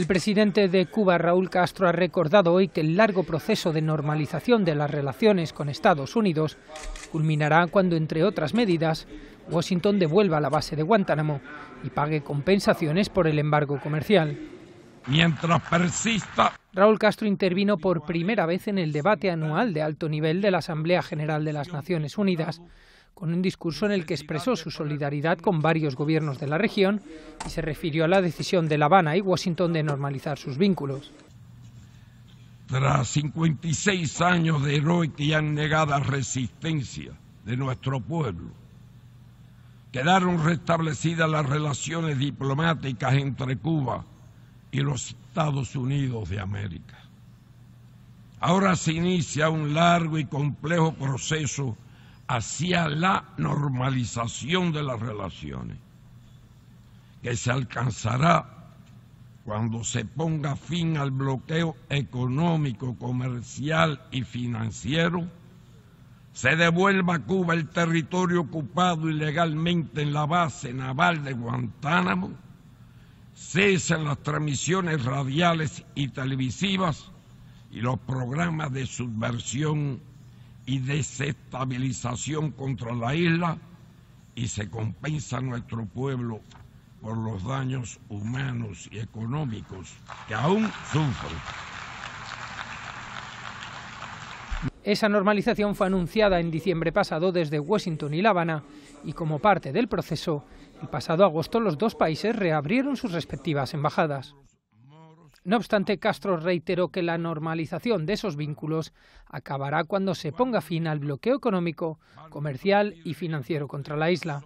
El presidente de Cuba, Raúl Castro, ha recordado hoy que el largo proceso de normalización de las relaciones con Estados Unidos culminará cuando, entre otras medidas, Washington devuelva la base de Guantánamo y pague compensaciones por el embargo comercial. Mientras persista. Raúl Castro intervino por primera vez en el debate anual de alto nivel de la Asamblea General de las Naciones Unidas con un discurso en el que expresó su solidaridad con varios gobiernos de la región y se refirió a la decisión de La Habana y Washington de normalizar sus vínculos. Tras 56 años de heroica y anegada resistencia de nuestro pueblo, quedaron restablecidas las relaciones diplomáticas entre Cuba y los Estados Unidos de América. Ahora se inicia un largo y complejo proceso hacia la normalización de las relaciones, que se alcanzará cuando se ponga fin al bloqueo económico, comercial y financiero, se devuelva a Cuba el territorio ocupado ilegalmente en la base naval de Guantánamo, cesen las transmisiones radiales y televisivas y los programas de subversión y desestabilización contra la isla y se compensa a nuestro pueblo por los daños humanos y económicos que aún sufren. Esa normalización fue anunciada en diciembre pasado desde Washington y La Habana y como parte del proceso, el pasado agosto los dos países reabrieron sus respectivas embajadas. No obstante, Castro reiteró que la normalización de esos vínculos acabará cuando se ponga fin al bloqueo económico, comercial y financiero contra la isla.